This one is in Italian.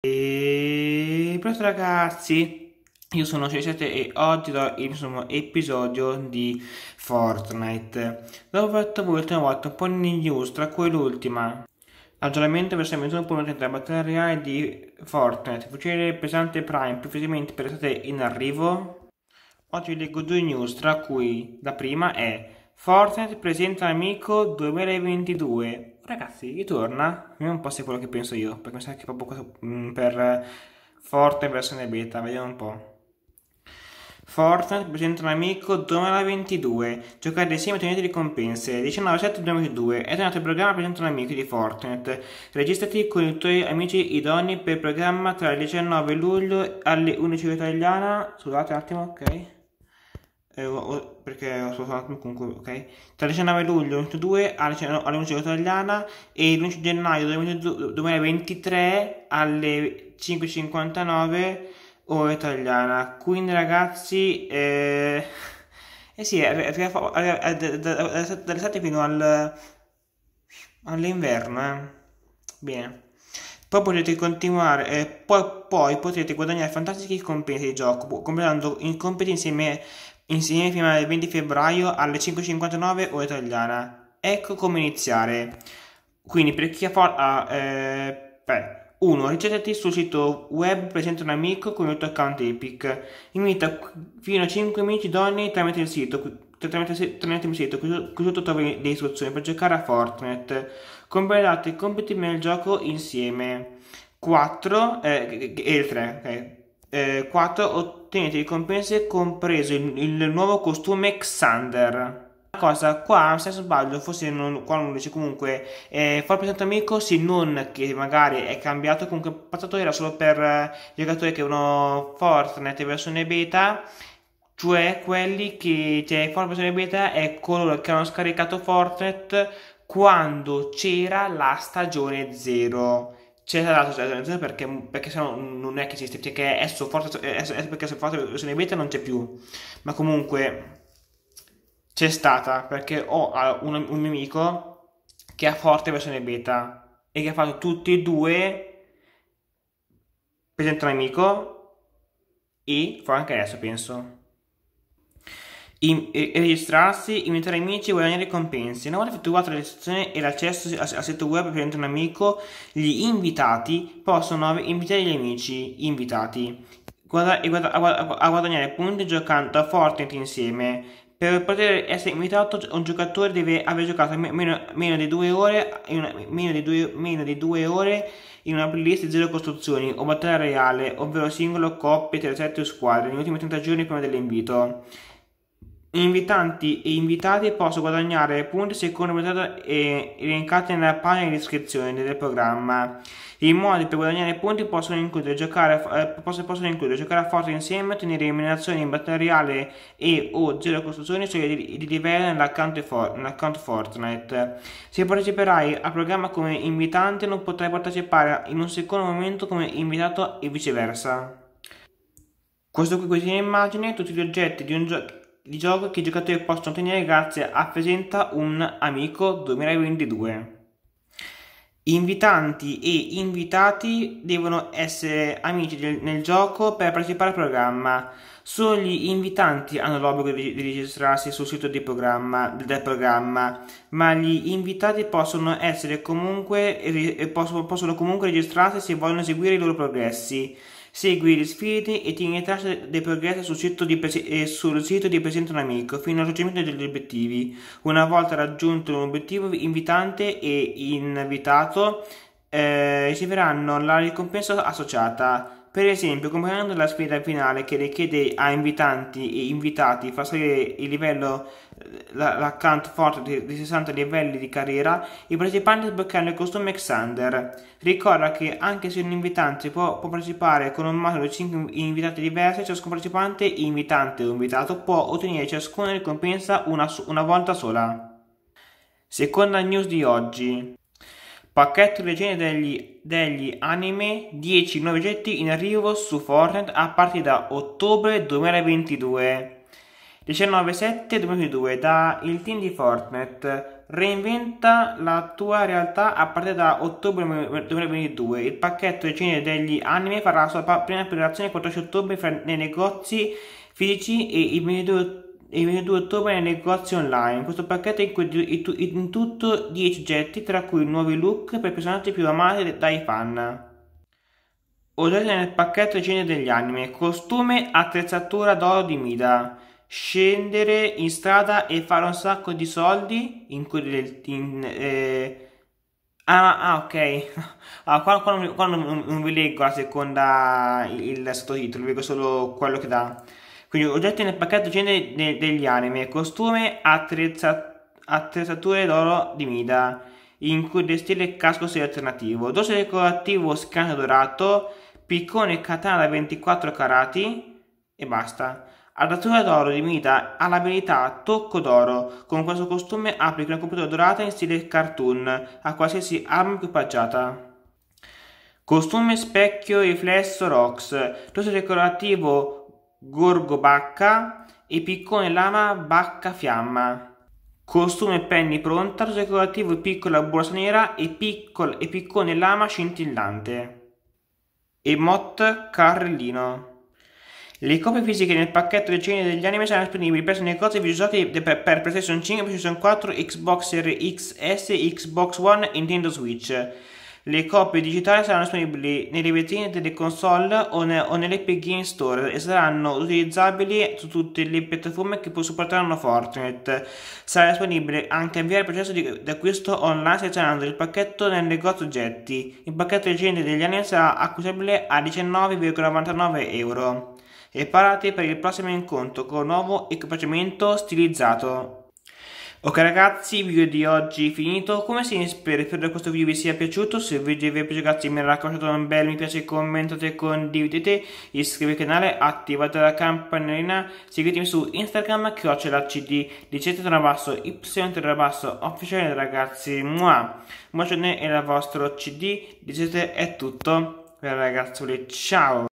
E pronto ragazzi, io sono 67 e oggi do il mio episodio di Fortnite dove ho fatto l'ultima volta un po' di news tra cui l'ultima Aggiornamento versione 21.3 battaglia reale di Fortnite fucile pesante Prime precisamente per l'estate in arrivo Oggi leggo due news tra cui la prima è Fortnite presenta amico 2022 ragazzi, ritorna, vediamo un po' se quello che penso io, perché mi sa che è proprio cosa, mh, mm, per forte versione beta, vediamo un po'. Fortnite presenta un amico 2022, giocare insieme ottenete ricompense, 19-7-2022, è tornato il programma presenta un amico di Fortnite, registrati con i tuoi amici idoni per il programma tra il 19 luglio alle 11 italiana, scusate un attimo, ok? eh, perché ho solo un comunque, ok? Tra il 19 luglio 2022 alle 11 italiana e il 11 gennaio 2023 alle 5.59 ora italiana. Quindi ragazzi, eh, eh sì, dall'estate fino al, all'inverno, eh. Bene. Poi potete continuare, eh, poi, poi, potete guadagnare fantastici compensi di gioco, completando in competenze insieme in semifinale del 20 febbraio alle 5.59 ora italiana. Ecco come iniziare. Quindi per chi ha forza... Ah, eh, 1. Ricercati sul sito web presente un amico con il tuo account Epic. Invita fino a 5 amici donne tramite il sito tramite, tramite il sito, qui, sotto trovi le istruzioni per giocare a Fortnite. Completate i compiti nel gioco insieme. 4 eh, e il 3, ok. Eh, 4 ottenete ricompense compreso il, il nuovo costume Xander cosa qua se non sbaglio forse non, qua non dice comunque eh, fa presente amico sì non che magari è cambiato comunque passato era solo per eh, giocatori che avevano Fortnite versione beta cioè quelli che cioè Fortnite versione beta è coloro che hanno scaricato Fortnite quando c'era la stagione 0 c'è sarà la socializzazione perché, perché se no non è che esiste, cioè perché è sofforte, perché sofforte se ne beta non c'è più, ma comunque c'è stata perché ho un, un mio amico che ha forte versione beta e che ha fatto tutti e due presente un amico e fa anche adesso penso in, e, registrarsi, invitare amici e guadagnare ricompense. Una volta effettuata la registrazione e l'accesso al sito web per un amico, gli invitati possono invitare gli amici invitati guada, guada, a, a guadagnare punti giocando a Fortnite insieme. Per poter essere invitato un giocatore deve aver giocato meno, meno di due ore in una, meno di due, meno di due ore in una playlist di zero costruzioni o battaglia reale, ovvero singolo, coppie, terzetti o squadre, negli ultimi 30 giorni prima dell'invito. Invitanti e invitati possono guadagnare punti secondo il risultato elencato nella pagina di descrizione del programma. I modi per guadagnare punti possono includere giocare, eh, possono includere giocare a forza insieme, ottenere eliminazioni in materiale e o zero costruzioni di, di livello nell'account, for, nell'account Fortnite. Se parteciperai al programma come invitante non potrai partecipare in un secondo momento come invitato e viceversa. Questo qui, questa immagine, tutti gli oggetti di un gioco di gioco che i giocatori possono ottenere grazie a Presenta un Amico 2022. Invitanti e invitati devono essere amici del, nel gioco per partecipare al programma. Solo gli invitanti hanno l'obbligo di, di registrarsi sul sito programma, del programma, ma gli invitati possono, comunque, possono, possono comunque registrarsi se vogliono eseguire i loro progressi. Segui le sfide e tieni traccia dei progressi sul sito di, e eh, sul di Presenta un amico fino al raggiungimento degli obiettivi. Una volta raggiunto un obiettivo, invitante e invitato eh, riceveranno la ricompensa associata per esempio comprando la sfida finale che richiede a invitanti e invitati far salire il livello l'account forte di 60 livelli di carriera, i partecipanti sbloccheranno il costume Xander. Ricorda che anche se un invitante può, può partecipare con un massimo di 5 invitati diversi, ciascun partecipante, invitante o invitato può ottenere ciascuna ricompensa una, una volta sola. Seconda news di oggi. Pacchetto Leggende degli, degli anime, 10 nuovi oggetti in arrivo su Fortnite a partire da ottobre 2022. 19.7.2022 da il team di Fortnite. Reinventa la tua realtà a partire da ottobre 2022. Il pacchetto Leggende degli anime farà la sua prima operazione il 14 ottobre nei negozi fisici e il 22 ottobre e 22 ottobre nei negozi online. Questo pacchetto include in tutto 10 oggetti, tra cui nuovi look per personaggi più amati dai fan. Oggetti nel pacchetto scene degli anime, costume, attrezzatura d'oro di Mida. Scendere in strada e fare un sacco di soldi, include in, eh... ah, ah, ok. Ah, qua, qua, non, qua non, non vi leggo la seconda, il sottotitolo, vi leggo solo quello che dà. Quindi oggetti nel pacchetto genere de degli anime, costume, attrezza attrezzature d'oro di Mida, in cui stile casco 6 alternativo, dosso decorativo scanto dorato, piccone katana da 24 carati e basta. Armatura d'oro di Mida ha l'abilità Tocco d'oro. Con questo costume applica una copertura dorata in stile cartoon a qualsiasi arma equipaggiata. Costume specchio riflesso ROX, dosso decorativo Gorgo Bacca e piccone lama bacca fiamma. Costume penny pronta, rosa decorativo e piccola borsa nera e, piccol, e piccone lama scintillante. E mot carrellino. Le copie fisiche nel pacchetto di cene degli anime saranno disponibili presso i negozi usati per, per PlayStation 5, PlayStation 4, Xbox Series XS, Xbox One e Nintendo Switch. Le copie digitali saranno disponibili nelle vetrine delle console o, ne- o nell'Epic Game Store e saranno utilizzabili su tutte le piattaforme che supporteranno Fortnite. Sarà disponibile anche avviare il processo di, di acquisto online selezionando il pacchetto nel negozio oggetti. Il pacchetto recente degli anni sarà acquisibile a 19,99 euro. E parate per il prossimo incontro con un nuovo equipaggiamento stilizzato. Ok ragazzi, il video di oggi è finito, come sempre spero che questo video vi sia piaciuto, se il video vi è piaciuto ragazzi mi raccomando un bel mi piace, commentate, condividete, iscrivetevi al canale, attivate la campanellina, seguitemi su Instagram, chiocciola cd, dicete tra basso, y tra basso, officiale ragazzi, mua, bacione e la vostra cd, dicete è tutto, per ragazzi, ciao!